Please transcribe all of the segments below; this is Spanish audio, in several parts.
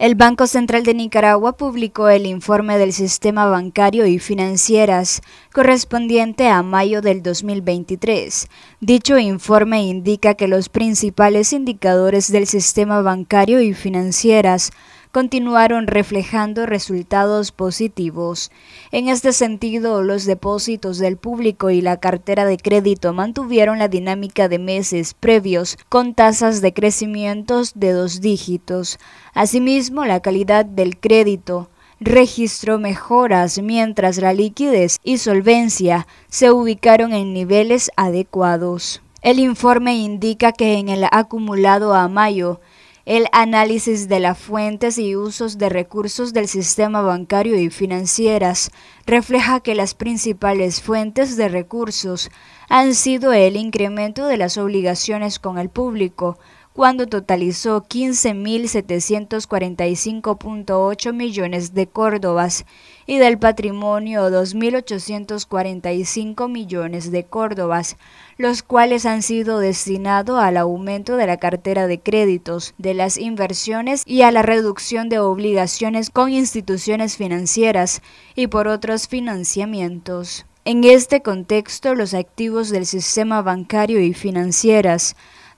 El Banco Central de Nicaragua publicó el informe del sistema bancario y financieras correspondiente a mayo del 2023. Dicho informe indica que los principales indicadores del sistema bancario y financieras continuaron reflejando resultados positivos. En este sentido, los depósitos del público y la cartera de crédito mantuvieron la dinámica de meses previos con tasas de crecimiento de dos dígitos. Asimismo, la calidad del crédito registró mejoras mientras la liquidez y solvencia se ubicaron en niveles adecuados. El informe indica que en el acumulado a mayo, el análisis de las fuentes y usos de recursos del sistema bancario y financieras refleja que las principales fuentes de recursos han sido el incremento de las obligaciones con el público, cuando totalizó 15.745.8 millones de córdobas y del patrimonio 2.845 millones de córdobas, los cuales han sido destinados al aumento de la cartera de créditos, de las inversiones y a la reducción de obligaciones con instituciones financieras y por otros financiamientos. En este contexto, los activos del sistema bancario y financieras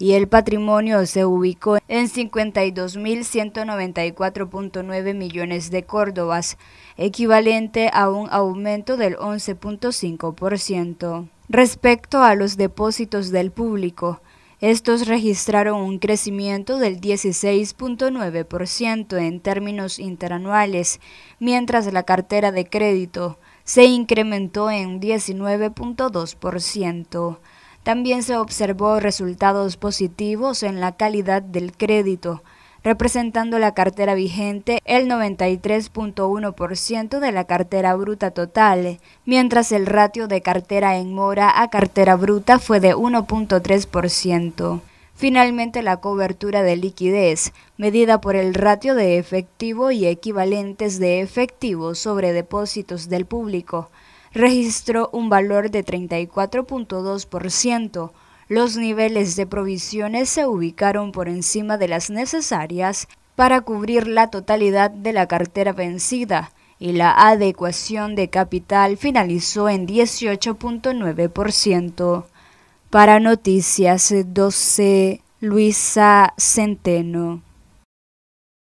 y el patrimonio se ubicó en 52.194.9 millones de córdobas, equivalente a un aumento del 11.5%. Respecto a los depósitos del público, estos registraron un crecimiento del 16.9% en términos interanuales, mientras la cartera de crédito se incrementó en 19.2%. También se observó resultados positivos en la calidad del crédito, representando la cartera vigente el 93.1% de la cartera bruta total, mientras el ratio de cartera en mora a cartera bruta fue de 1.3%. Finalmente, la cobertura de liquidez, medida por el ratio de efectivo y equivalentes de efectivo sobre depósitos del público, registró un valor de 34.2%. Los niveles de provisiones se ubicaron por encima de las necesarias para cubrir la totalidad de la cartera vencida y la adecuación de capital finalizó en 18.9%. Para Noticias 12, Luisa Centeno.